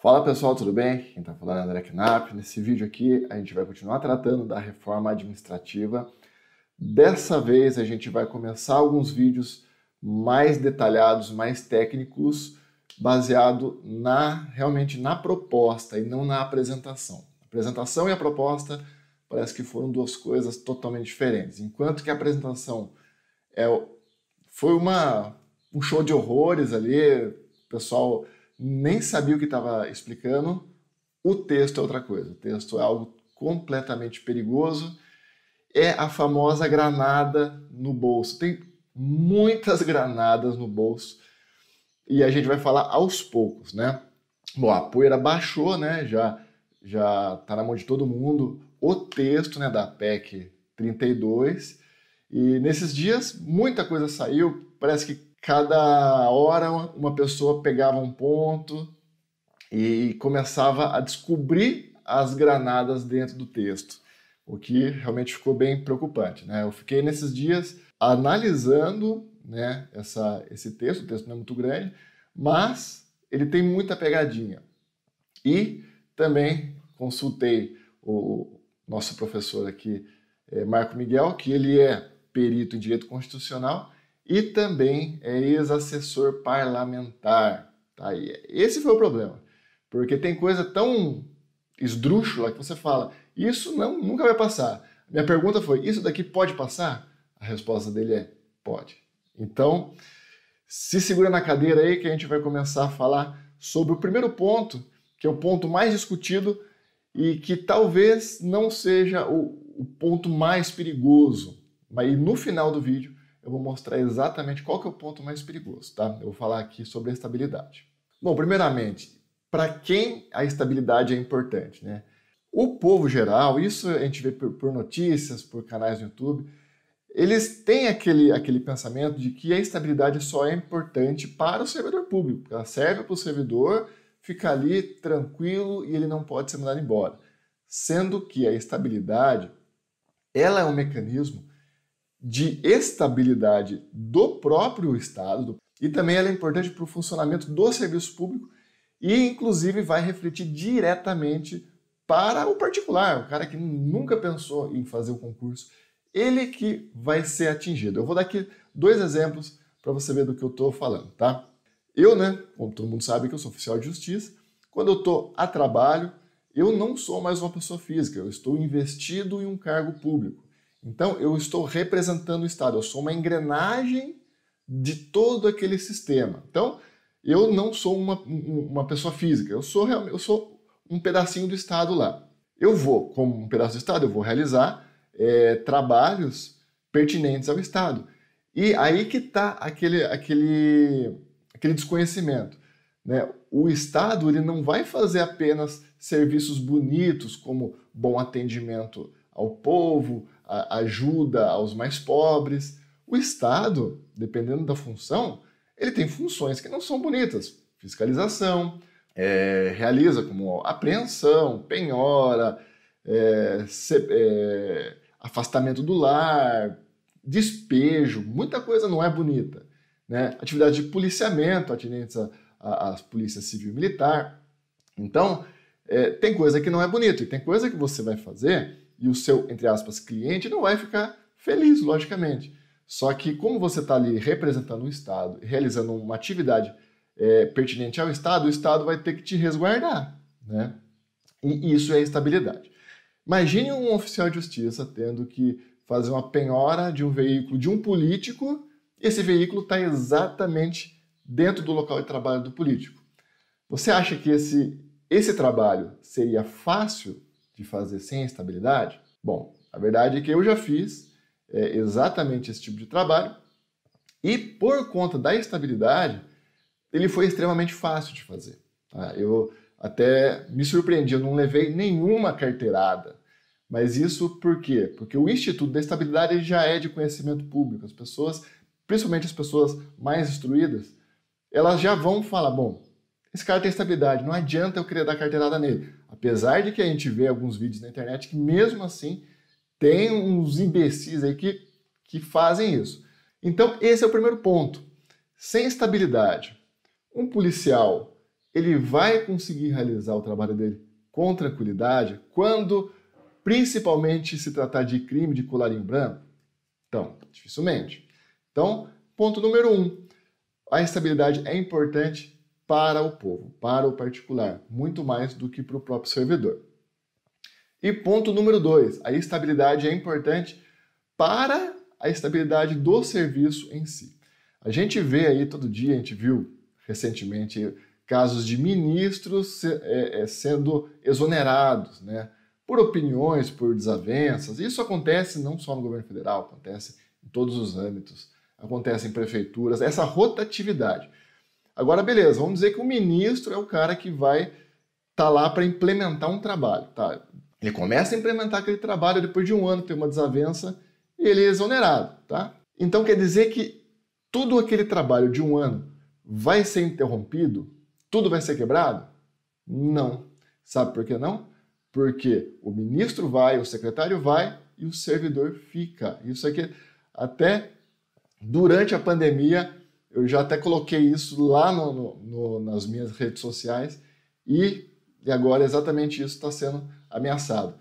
Fala pessoal, tudo bem? Quem está falando é André Knapp. Nesse vídeo aqui a gente vai continuar tratando da reforma administrativa. Dessa vez a gente vai começar alguns vídeos mais detalhados, mais técnicos, baseado na realmente na proposta e não na apresentação. A apresentação e a proposta parece que foram duas coisas totalmente diferentes. Enquanto que a apresentação é, foi uma, um show de horrores ali, o pessoal nem sabia o que estava explicando, o texto é outra coisa. O texto é algo completamente perigoso. É a famosa granada no bolso. Tem muitas granadas no bolso e a gente vai falar aos poucos, né? Bom, a poeira baixou, né? Já já tá na mão de todo mundo o texto, né, da PEC 32. E nesses dias muita coisa saiu, parece que cada hora uma pessoa pegava um ponto e começava a descobrir as granadas dentro do texto, o que realmente ficou bem preocupante. Né? Eu fiquei nesses dias analisando né, essa, esse texto, o texto não é muito grande, mas ele tem muita pegadinha. E também consultei o nosso professor aqui, eh, Marco Miguel, que ele é perito em direito constitucional e também é ex-assessor parlamentar. Tá E Esse foi o problema. Porque tem coisa tão esdrúxula que você fala, isso não, nunca vai passar. Minha pergunta foi, isso daqui pode passar? A resposta dele é, pode. Então, se segura na cadeira aí que a gente vai começar a falar sobre o primeiro ponto, que é o ponto mais discutido e que talvez não seja o, o ponto mais perigoso. Mas no final do vídeo eu vou mostrar exatamente qual que é o ponto mais perigoso, tá? Eu vou falar aqui sobre a estabilidade. Bom, primeiramente, para quem a estabilidade é importante, né? O povo geral, isso a gente vê por, por, notícias, por canais do YouTube, eles têm aquele, aquele pensamento de que a estabilidade só é importante para o servidor público. Ela serve para o servidor ficar ali tranquilo e ele não pode ser mandado embora. Sendo que a estabilidade ela é um mecanismo de estabilidade do próprio Estado e também ela é importante para o funcionamento do serviço público e, inclusive, vai refletir diretamente para o particular, o cara que nunca pensou em fazer o concurso, ele que vai ser atingido. Eu vou dar aqui dois exemplos para você ver do que eu estou falando, tá? Eu, né, como todo mundo sabe que eu sou oficial de justiça, quando eu estou a trabalho, eu não sou mais uma pessoa física, eu estou investido em um cargo público. Então, eu estou representando o Estado, eu sou uma engrenagem de todo aquele sistema. Então, eu não sou uma, uma pessoa física, eu sou, eu sou um pedacinho do Estado lá. Eu vou, como um pedaço do Estado, eu vou realizar é, trabalhos pertinentes ao Estado. E aí que está aquele, aquele, aquele desconhecimento. Né? O Estado ele não vai fazer apenas serviços bonitos, como bom atendimento ao povo, ajuda aos mais pobres. O Estado, dependendo da função, ele tem funções que não são bonitas. Fiscalização, é, realiza como apreensão, penhora, é, se, é, afastamento do lar, despejo, muita coisa não é bonita. Né? Atividade de policiamento, atinentes às polícias civil e militar. Então, é, tem coisa que não é bonita e tem coisa que você vai fazer e o seu, entre aspas, cliente não vai ficar feliz, logicamente. Só que, como você está ali representando o Estado, realizando uma atividade é, pertinente ao Estado, o Estado vai ter que te resguardar, né? E isso é estabilidade. Imagine um oficial de justiça tendo que fazer uma penhora de um veículo de um político, e esse veículo está exatamente dentro do local de trabalho do político. Você acha que esse, esse trabalho seria fácil de fazer sem a estabilidade? Bom, a verdade é que eu já fiz é, exatamente esse tipo de trabalho e por conta da estabilidade, ele foi extremamente fácil de fazer. Tá? Eu até me surpreendi, eu não levei nenhuma carteirada. Mas isso por quê? Porque o Instituto da Estabilidade já é de conhecimento público. As pessoas, principalmente as pessoas mais instruídas, elas já vão falar: bom, esse cara tem estabilidade, não adianta eu querer dar carteirada nele. Apesar de que a gente vê alguns vídeos na internet que, mesmo assim, tem uns imbecis aí que, que fazem isso. Então, esse é o primeiro ponto. Sem estabilidade, um policial ele vai conseguir realizar o trabalho dele com tranquilidade quando, principalmente, se tratar de crime de colarinho branco? Então, dificilmente. Então, ponto número um: a estabilidade é importante para o povo, para o particular, muito mais do que para o próprio servidor. E ponto número dois, a estabilidade é importante para a estabilidade do serviço em si. A gente vê aí todo dia, a gente viu recentemente casos de ministros é, é, sendo exonerados, né? Por opiniões, por desavenças. Isso acontece não só no governo federal, acontece em todos os âmbitos, acontece em prefeituras, essa rotatividade. Agora, beleza, vamos dizer que o ministro é o cara que vai estar tá lá para implementar um trabalho. Tá? Ele começa a implementar aquele trabalho, depois de um ano tem uma desavença, ele é exonerado. Tá? Então quer dizer que tudo aquele trabalho de um ano vai ser interrompido? Tudo vai ser quebrado? Não. Sabe por que não? Porque o ministro vai, o secretário vai e o servidor fica. Isso aqui, até durante a pandemia, eu já até coloquei isso lá no, no, no, nas minhas redes sociais e, e agora exatamente isso está sendo ameaçado.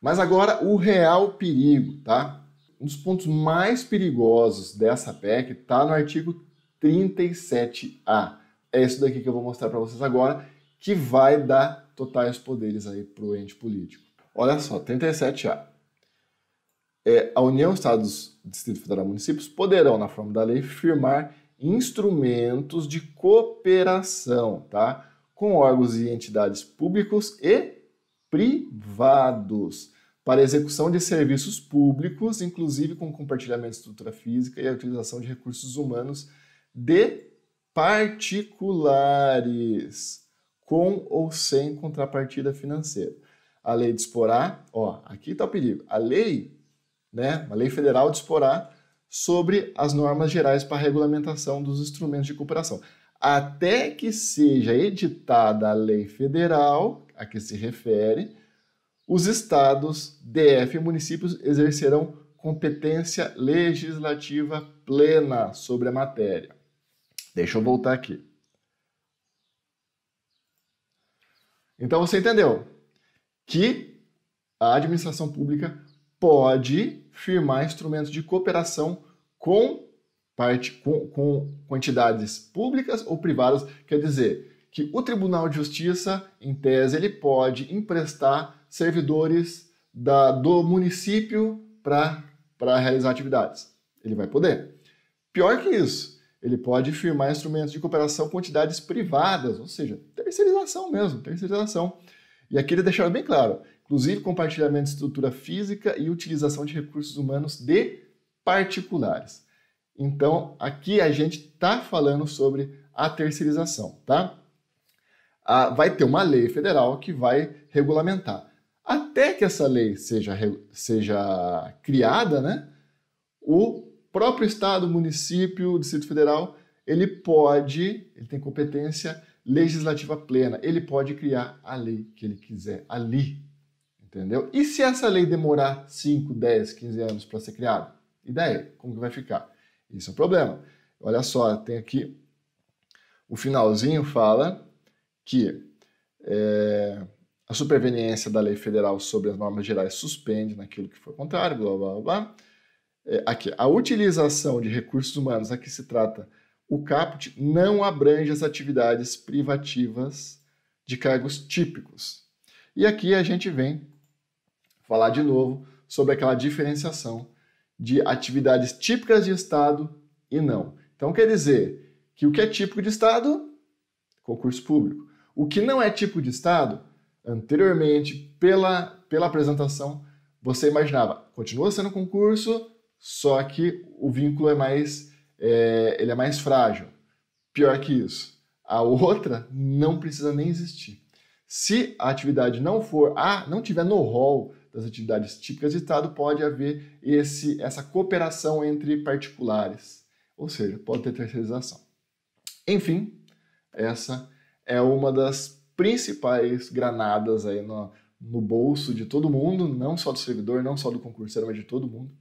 Mas agora o real perigo, tá? Um dos pontos mais perigosos dessa PEC está no artigo 37A. É isso daqui que eu vou mostrar para vocês agora, que vai dar totais poderes aí para o ente político. Olha só, 37A. É, a União, Estados, Distrito Federal e Municípios poderão, na forma da lei, firmar instrumentos de cooperação, tá? Com órgãos e entidades públicos e privados para execução de serviços públicos, inclusive com compartilhamento de estrutura física e a utilização de recursos humanos de particulares, com ou sem contrapartida financeira. A lei disporá, ó, aqui está o perigo. A lei, né, a lei federal disporá sobre as normas gerais para a regulamentação dos instrumentos de cooperação, até que seja editada a lei federal a que se refere, os estados, DF e municípios exercerão competência legislativa plena sobre a matéria. Deixa eu voltar aqui. Então você entendeu que a administração pública pode firmar instrumentos de cooperação com, parte, com, com, públicas ou privadas, quer dizer que o Tribunal de Justiça, em tese, ele pode emprestar servidores da, do município para realizar atividades. Ele vai poder. Pior que isso, ele pode firmar instrumentos de cooperação com entidades privadas, ou seja, terceirização mesmo, terceirização. E aqui ele deixaram bem claro, inclusive compartilhamento de estrutura física e utilização de recursos humanos de particulares. Então, aqui a gente está falando sobre a terceirização, tá? Ah, vai ter uma lei federal que vai regulamentar. Até que essa lei seja, seja criada, né? O próprio Estado, município, Distrito Federal, ele pode, ele tem competência legislativa plena, ele pode criar a lei que ele quiser ali, entendeu? E se essa lei demorar 5, 10, 15 anos para ser criada? E daí? Como que vai ficar? Isso é um problema. Olha só, tem aqui o finalzinho fala que é, a superveniência da lei federal sobre as normas gerais suspende naquilo que for contrário, blá blá blá. É, aqui, a utilização de recursos humanos, aqui se trata o caput não abrange as atividades privativas de cargos típicos. E aqui a gente vem falar de novo sobre aquela diferenciação de atividades típicas de Estado e não. Então quer dizer que o que é típico de Estado, concurso público. O que não é típico de Estado, anteriormente, pela, pela apresentação, você imaginava, continua sendo concurso, só que o vínculo é mais, é, ele é mais frágil. Pior que isso, a outra não precisa nem existir. Se a atividade não for, ah, não tiver no rol das atividades típicas de Estado, pode haver esse, essa cooperação entre particulares, ou seja, pode ter terceirização. Enfim, essa é uma das principais granadas aí no, no bolso de todo mundo, não só do servidor, não só do concurseiro, mas de todo mundo.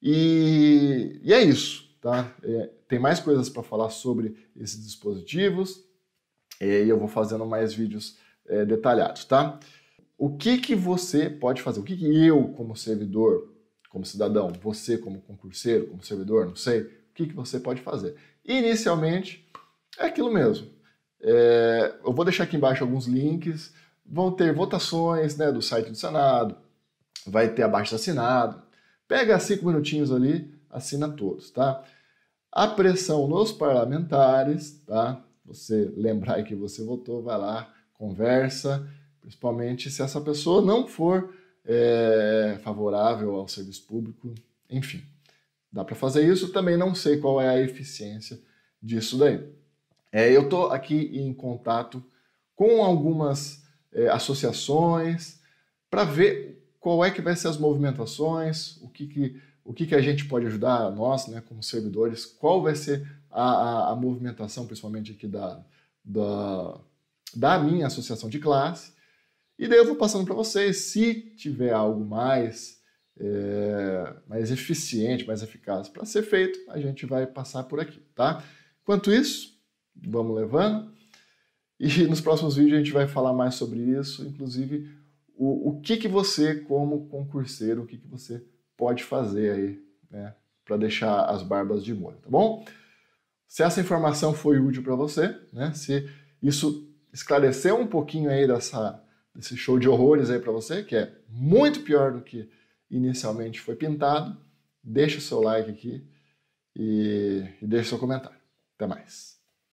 E, e é isso, tá? É, tem mais coisas para falar sobre esses dispositivos, e eu vou fazendo mais vídeos é, detalhados, tá? o que, que você pode fazer? O que, que eu, como servidor, como cidadão, você, como concurseiro, como servidor, não sei, o que, que você pode fazer? Inicialmente, é aquilo mesmo. É, eu vou deixar aqui embaixo alguns links. Vão ter votações né, do site do Senado, vai ter abaixo assinado. Pega cinco minutinhos ali, assina todos, tá? A pressão nos parlamentares, tá? Você lembrar que você votou, vai lá, conversa principalmente se essa pessoa não for é, favorável ao serviço público, enfim. Dá para fazer isso, também não sei qual é a eficiência disso daí. É, eu estou aqui em contato com algumas é, associações para ver qual é que vai ser as movimentações, o que, que, o que, que a gente pode ajudar nós, né, como servidores, qual vai ser a, a, a movimentação, principalmente aqui da, da, da minha associação de classe, e daí eu vou passando para vocês, se tiver algo mais, é, mais eficiente, mais eficaz para ser feito, a gente vai passar por aqui, tá? Enquanto isso, vamos levando. E nos próximos vídeos a gente vai falar mais sobre isso, inclusive o, o que, que você, como concurseiro, o que, que você pode fazer aí, né, para deixar as barbas de molho, tá bom? Se essa informação foi útil para você, né, se isso esclareceu um pouquinho aí dessa desse show de horrores aí para você, que é muito pior do que inicialmente foi pintado. Deixa o seu like aqui e, e deixa o seu comentário. Até mais.